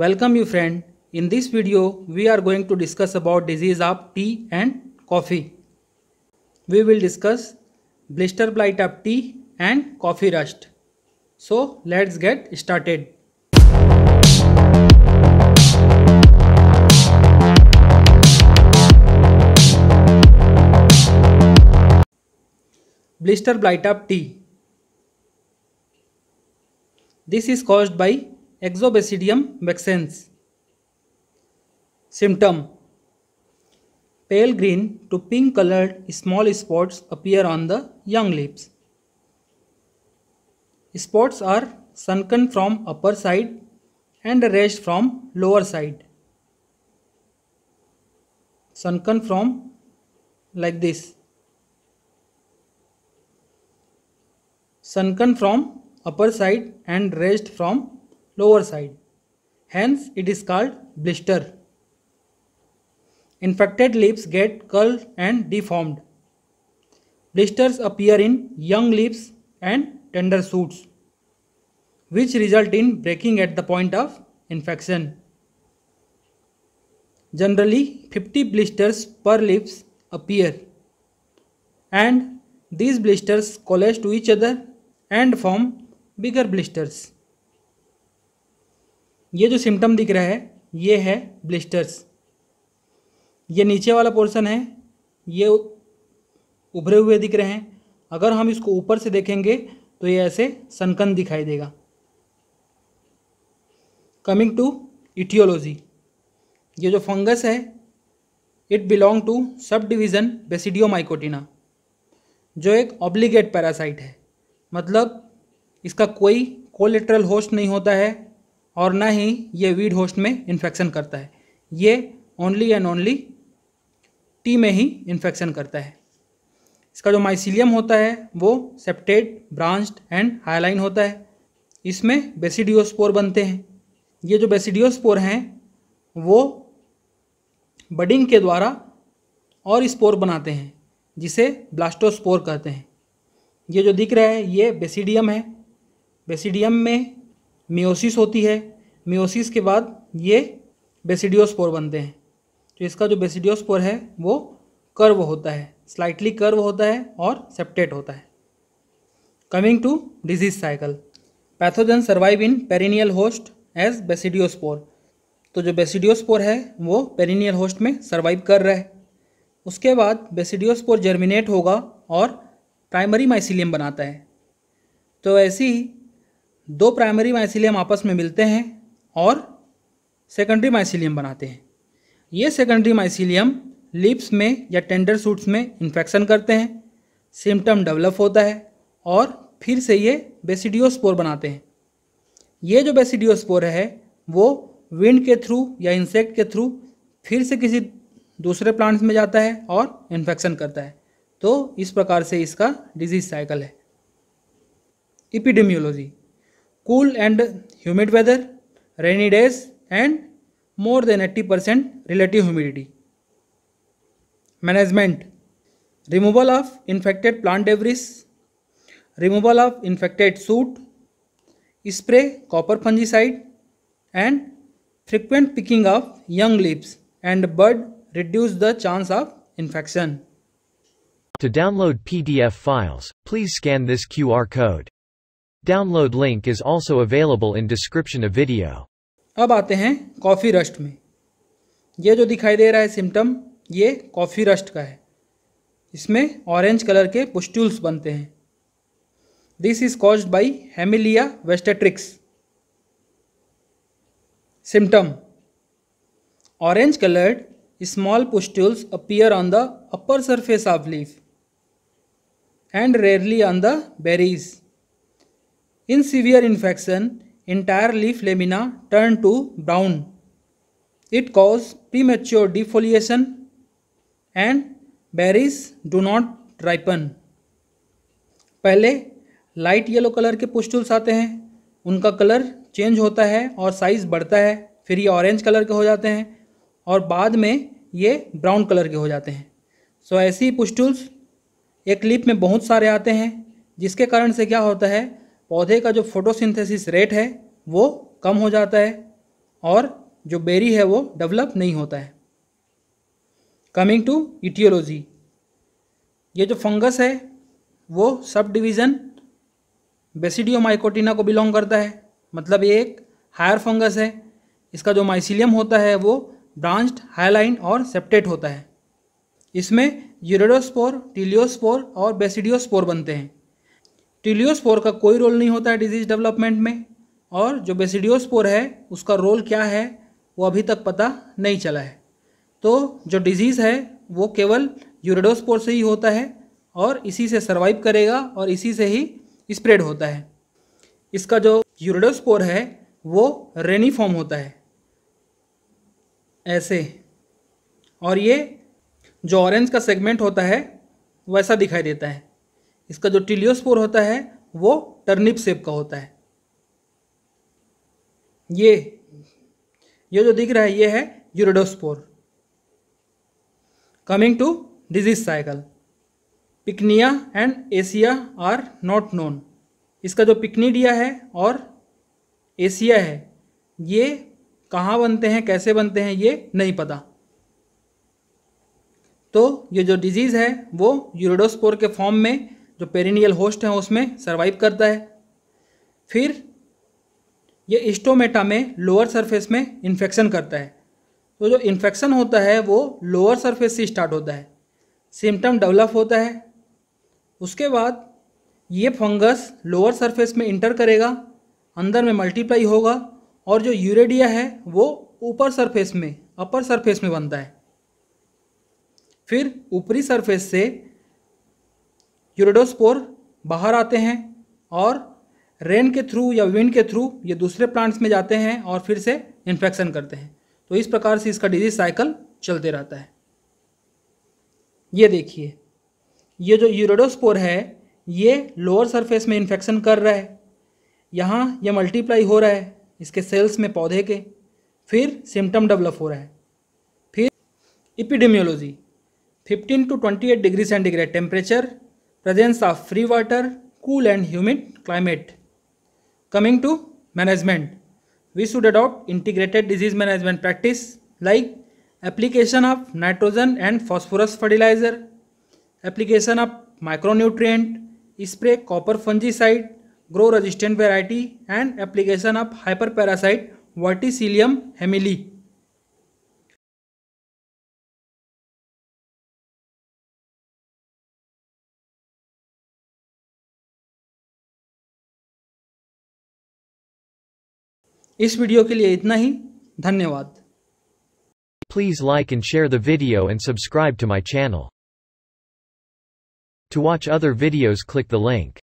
Welcome you friend. In this video, we are going to discuss about disease of tea and coffee. We will discuss blister blight of tea and coffee rust. So let's get started. Blister blight of tea. This is caused by Exobasidium vexens. Symptom Pale green to pink colored small spots appear on the young leaves. Spots are sunken from upper side and raised from lower side. Sunken from like this. Sunken from upper side and raised from lower side. Hence, it is called blister. Infected leaves get curled and deformed. Blisters appear in young leaves and tender shoots, which result in breaking at the point of infection. Generally, 50 blisters per leaves appear and these blisters collage to each other and form bigger blisters. ये जो symptom दिख रहा है ये है blisters ये नीचे वाला पोर्शन है ये उभरे हुए दिख रहे हैं अगर हम इसको ऊपर से देखेंगे तो ये ऐसे सनकन दिखाई देगा कमिंग टू इटियोलॉजी ये जो फंगस है it belong to sub division basidiomycotina जो एक ऑब्लिगेट पैरासाइट है मतलब इसका कोई कोलेट्रल होस्ट नहीं होता है और ना ही ये वीड होस्ट में इन्फेक्शन करता है ये ओनली एंड ओनली टी में ही इन्फेक्शन करता है इसका जो माइसिलियम होता है वो सेप्टेड ब्रांच्ड एंड हाईलाइन होता है इसमें बेसिडियोस्पोर बनते हैं ये जो बेसिडियोस्पोर हैं वो बडिंग के द्वारा और स्पोर बनाते हैं जिसे ब्लास्टोस्पोर कहते हैं ये जो दिख रहा है ये बेसिडियम है बेसिडियम में मियोसिस होती है मियोसिस के बाद ये बेसिडियोस्पोर बनते हैं तो इसका जो बेसिडियोस्पोर है वो कर्व होता है स्लाइटली कर्व होता है और सेप्टेट होता है coming to disease cycle pathogen survive in perennial host as basidiospore तो जो बेसिडियोस्पोर है वो पेरिनियल होस्ट में सर्वाइव कर रहा है उसके बाद बेसिडियोस्पोर जर्मिनेट होगा और प्राइमरी माइसिलियम बनाता है तो ऐसे ही दो प्राइमरी माइसिलियम आपस में मिलते हैं और सेकेंडरी माइसिलियम बनाते हैं ये सेकेंडरी माइसिलियम लिप्स में या टेंडर सूट्स में इन्फेक्शन करते हैं सिम्टम डेवलप होता है और फिर से ये बेसिडियोस्पोर बनाते हैं ये जो बेसिडियोस्पोर है वो विंड के थ्रू या इंसेक्ट के थ्रू फिर से किसी दूसरे प्लांट्स में जाता है और इन्फेक्शन करता है तो इस प्रकार से इसका डिजीज साइकिल है epidemiology cool and humid weather rainy days and more than 80% relative humidity. Management Removal of infected plant debris, removal of infected soot, spray copper fungicide and frequent picking of young leaves and bud reduce the chance of infection. To download PDF files, please scan this QR code. Download link is also available in description of video अब आते हैं coffee rust में ये जो दिखाई दे रहा है symptom ये कॉफ़ी रस्ट का है इसमें ऑरेंज कलर के पुस्टूल्स बनते हैं this is caused by Hemileia vastatrix symptom orange coloured small pustules appear on the upper surface of leaf and rarely on the berries severe infection entire leaf lamina turn to brown it cause premature defoliation and berries do not ripen पहले light yellow colour के पुस्टुल्स आते हैं उनका colour change होता है और size बढ़ता है फिर ये ऑरेंज कलर के हो जाते हैं और बाद में ये ब्राउन कलर के हो जाते हैं सो so, ऐसी पुस्टुल्स एक लीप में बहुत सारे आते हैं जिसके कारण से क्या होता है पौधे का जो फोटोसिंथेसिस रेट है वो कम हो जाता है और जो बेरी है वो डेवलप नहीं होता है कमिंग टू इटियोलॉजी ये जो फंगस है वो सब डिवीज़न बेसिडियोमाइकोटिना को बिलोंग करता है मतलब ये एक हायर फंगस है इसका जो माइसिलियम होता है वो ब्रांच्ड हाईलाइन और सेप्टेट होता है इसमें यूरेडोस्पोर टीलियोस्पोर और बेसिडियोस्पोर बनते हैं टिलियोस्पोर का कोई रोल नहीं होता है डिजीज डेवलपमेंट में और जो बेसिडियोस्पोर है उसका रोल क्या है वो अभी तक पता नहीं चला है तो जो डिजीज़ है वो केवल यूरिडोस्पोर से ही होता है और इसी से सर्वाइव करेगा और इसी से ही स्प्रेड होता है इसका जो यूरिडोस्पोर है वो रेनी फॉर्म होता है ऐसे और ये जो ऑरेंज का सेगमेंट होता है वैसा दिखाई देता है इसका जो टिलियोस्पोर होता है वो टर्निप सेप का होता है ये ये जो दिख रहा है ये है urediospore coming to disease cycle pycnia and aecia are not known इसका जो पिकनीडिया है और एशिया है ये कहाँ बनते हैं कैसे बनते हैं ये नहीं पता तो ये जो डिजीज़ है वो यूरोडोस्पोर के फॉर्म में जो पेरिनियल होस्ट हैं उसमें सर्वाइव करता है फिर ये इस्टोमेटा में लोअर सरफेस में इन्फेक्शन करता है तो जो इन्फेक्शन होता है वो लोअर सरफेस से स्टार्ट होता है सिम्टम डेवलप होता है उसके बाद ये फंगस लोअर सरफेस में इंटर करेगा अंदर में मल्टीप्लाई होगा और जो यूरेडिया है वो ऊपर सरफेस में अपर सरफेस में बनता है फिर ऊपरी सरफेस से यूरेडोस्पोर बाहर आते हैं और रेन के थ्रू या विंड के थ्रू ये दूसरे प्लांट्स में जाते हैं और फिर से इन्फेक्शन करते हैं तो इस प्रकार से इसका डिजीज साइकिल चलते रहता है ये देखिए ये जो यूरेडोस्पोर है ये लोअर सरफेस में इन्फेक्शन कर रहा है यहाँ ये मल्टीप्लाई हो रहा है इसके सेल्स में पौधे के फिर सिम्टम डेवलप हो रहा है फिर epidemiology 15 to 28 degree centigrade temperature presence of free water, cool and humid climate. Coming to management, we should adopt integrated disease management practice like application of nitrogen and phosphorus fertilizer, application of micronutrient, spray copper fungicide, grow resistant variety and application of hyperparasite verticillium hemili. इस वीडियो के लिए इतना ही धन्यवाद please like and share the video and subscribe to my channel to watch other videos click the link